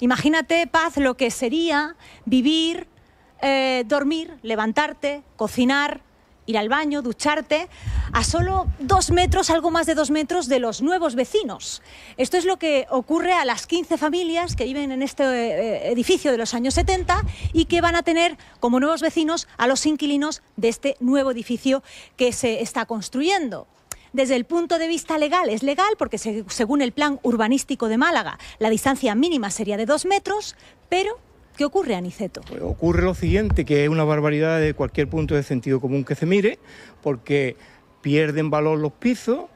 Imagínate, Paz, lo que sería vivir, eh, dormir, levantarte, cocinar, ir al baño, ducharte, a solo dos metros, algo más de dos metros de los nuevos vecinos. Esto es lo que ocurre a las 15 familias que viven en este eh, edificio de los años 70 y que van a tener como nuevos vecinos a los inquilinos de este nuevo edificio que se está construyendo desde el punto de vista legal es legal porque según el plan urbanístico de Málaga la distancia mínima sería de dos metros, pero ¿Qué ocurre, Aniceto? Pues ocurre lo siguiente, que es una barbaridad de cualquier punto de sentido común que se mire, porque pierden valor los pisos,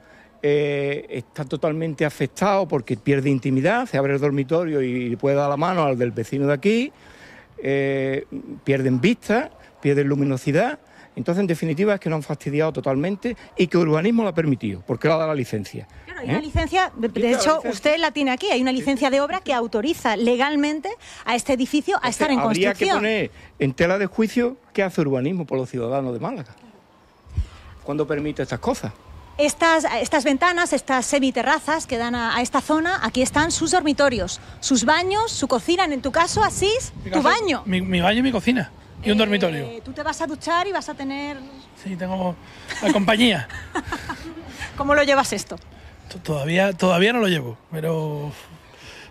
eh, está totalmente afectado porque pierde intimidad, se abre el dormitorio y puede dar la mano al del vecino de aquí, eh, pierden vista, pierden luminosidad entonces, en definitiva, es que no han fastidiado totalmente y que urbanismo lo ha permitido, porque le ha dado la licencia. Claro, hay ¿eh? una licencia, de, hecho, usted la tiene aquí, hay una licencia de obra que autoriza legalmente a este edificio a estar en construcción. Habría que poner en tela de juicio qué hace urbanismo por los ciudadanos de Málaga. ¿Cuándo permite estas cosas. Estas, estas, ventanas, estas semiterrazas que dan a, esta zona, aquí están sus dormitorios, sus baños, su cocina, en tu caso, Asís, tu baño. mi baño y mi cocina y un dormitorio. Eh, tú te vas a duchar y vas a tener... Sí, tengo la compañía. ¿Cómo lo llevas esto? Todavía, todavía no lo llevo, pero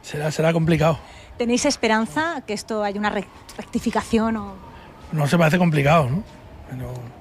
será, será complicado. ¿Tenéis esperanza que esto haya una rectificación? O... No se parece complicado, ¿no?